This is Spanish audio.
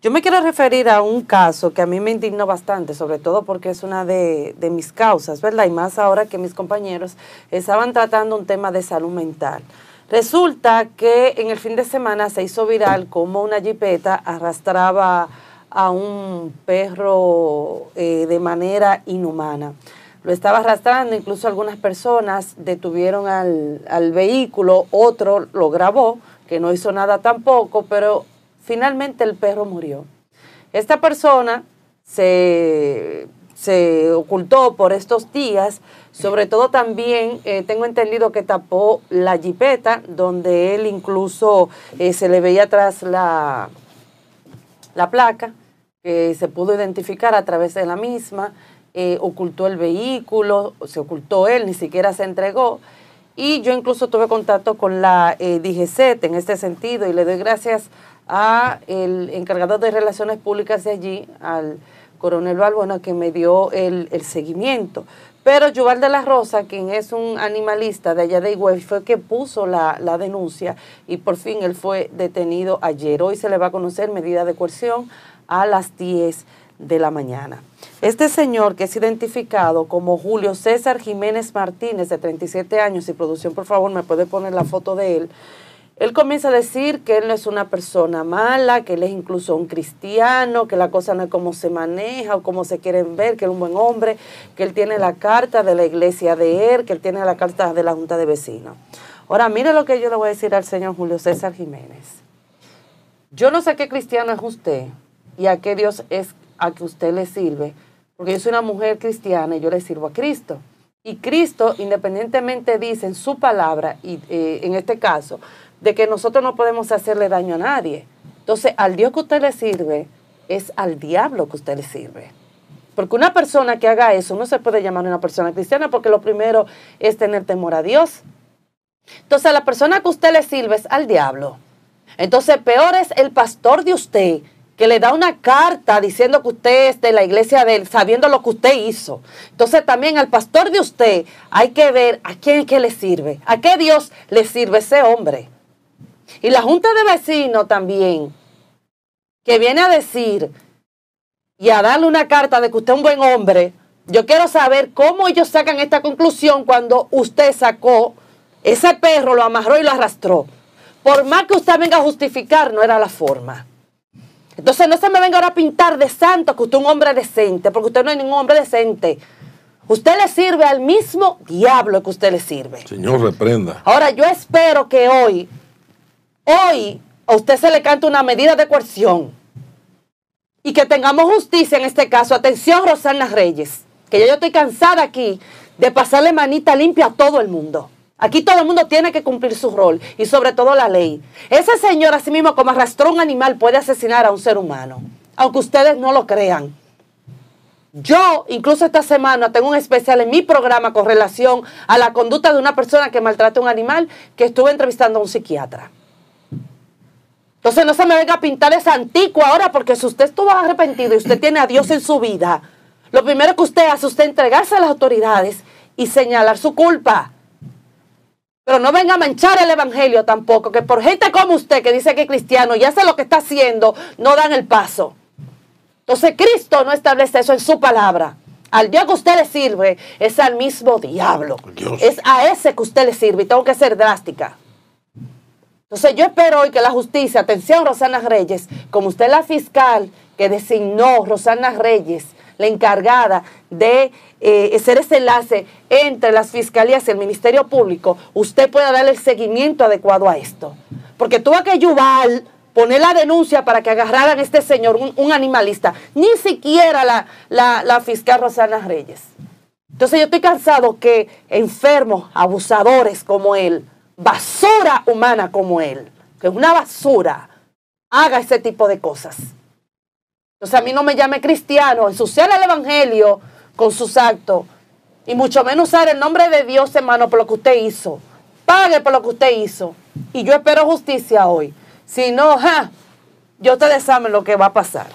Yo me quiero referir a un caso que a mí me indignó bastante, sobre todo porque es una de, mis causas, ¿verdad? Y más ahora que mis compañeros estaban tratando un tema de salud mental. Resulta que en el fin de semana se hizo viral como una jipeta arrastraba a un perro eh, de manera inhumana. Lo estaba arrastrando, incluso algunas personas detuvieron al vehículo, otro lo grabó, que no hizo nada tampoco, pero Finalmente el perro murió. Esta persona se, ocultó por estos días, sobre todo también eh, tengo entendido que tapó la jipeta, donde él incluso eh, se le veía atrás la, la placa, que se pudo identificar a través de la misma, eh, ocultó el vehículo, se ocultó él, ni siquiera se entregó. Y yo incluso tuve contacto con la eh, en este sentido y le doy gracias a el encargado de Relaciones Públicas de allí, al coronel Balbona, que me dio el, seguimiento. Pero Yuval de la Rosa, quien es un animalista de allá de Higüey, fue que puso la, la, denuncia y por fin él fue detenido ayer. Hoy se le va a conocer medida de coerción a las 10 de la mañana. Este señor, que es identificado como Julio César Jiménez Martínez, de 37 años, y producción, por favor, me puede poner la foto de él, él comienza a decir que él no es una persona mala, que él es incluso un cristiano, que la cosa no es como se maneja o como se quieren ver, que es un buen hombre, que él tiene la carta de la iglesia de él, que él tiene la carta de la Junta de Vecinos. Ahora, mire lo que yo le voy a decir al señor Julio César Jiménez. Yo no sé qué cristiano es usted y a qué Dios es a que usted le sirve, porque yo soy una mujer cristiana y yo le sirvo a Cristo. Y Cristo, independientemente, dice en su palabra, y eh, en este caso, de que nosotros no podemos hacerle daño a nadie. Entonces, al Dios que usted le sirve, es al diablo que usted le sirve. Porque una persona que haga eso no se puede llamar una persona cristiana porque lo primero es tener temor a Dios. Entonces, a la persona que usted le sirve es al diablo. Entonces, peor es el pastor de usted que le da una carta diciendo que usted es de la iglesia de él, sabiendo lo que usted hizo. Entonces también al pastor de usted hay que ver a quién que le sirve, a qué Dios le sirve ese hombre. Y la Junta de Vecinos también, que viene a decir y a darle una carta de que usted es un buen hombre, yo quiero saber cómo ellos sacan esta conclusión cuando usted sacó ese perro, lo amarró y lo arrastró. Por más que usted venga a justificar, no era la forma. Entonces no se me venga ahora a pintar de santo que usted es un hombre decente, porque usted no es ningún hombre decente. Usted le sirve al mismo diablo que usted le sirve. Señor, reprenda. Ahora yo espero que hoy hoy a usted se le canta una medida de coerción y que tengamos justicia en este caso. Atención, Rosana Reyes, que yo estoy cansada aquí de pasarle manita limpia a todo el mundo. Aquí todo el mundo tiene que cumplir su rol y sobre todo la ley. Ese señor, así mismo como arrastró un animal, puede asesinar a un ser humano, aunque ustedes no lo crean. Yo, incluso esta semana, tengo un especial en mi programa con relación a la conducta de una persona que maltrata a un animal que estuve entrevistando a un psiquiatra. Entonces no se me venga a pintar ese antiguo ahora, porque si usted estuvo arrepentido y usted tiene a Dios en su vida, lo primero que usted hace es usted entregarse a las autoridades y señalar su culpa. Pero no venga a manchar el evangelio tampoco, que por gente como usted que dice que es cristiano y hace lo que está haciendo, no dan el paso. Entonces Cristo no establece eso en su palabra. Al Dios que usted le sirve es al mismo diablo. Es a ese que usted le sirve. Y tengo que ser drástica. Entonces yo espero hoy que la justicia, atención Rosana Reyes, como usted la fiscal que designó Rosana Reyes, la encargada de eh, hacer ese enlace entre las fiscalías y el Ministerio Público, usted pueda darle el seguimiento adecuado a esto. Porque tuvo que Yuval poner la denuncia para que agarraran a este señor, un, animalista, ni siquiera la, la fiscal Rosana Reyes. Entonces yo estoy cansado que enfermos, abusadores como él, basura humana como él, que es una basura, haga ese tipo de cosas. Entonces a mí no me llame cristiano, ensuciar el Evangelio con sus actos y mucho menos usar el nombre de Dios, hermano, por lo que usted hizo. Pague por lo que usted hizo. Y yo espero justicia hoy. Si no, ja, yo te desame lo que va a pasar.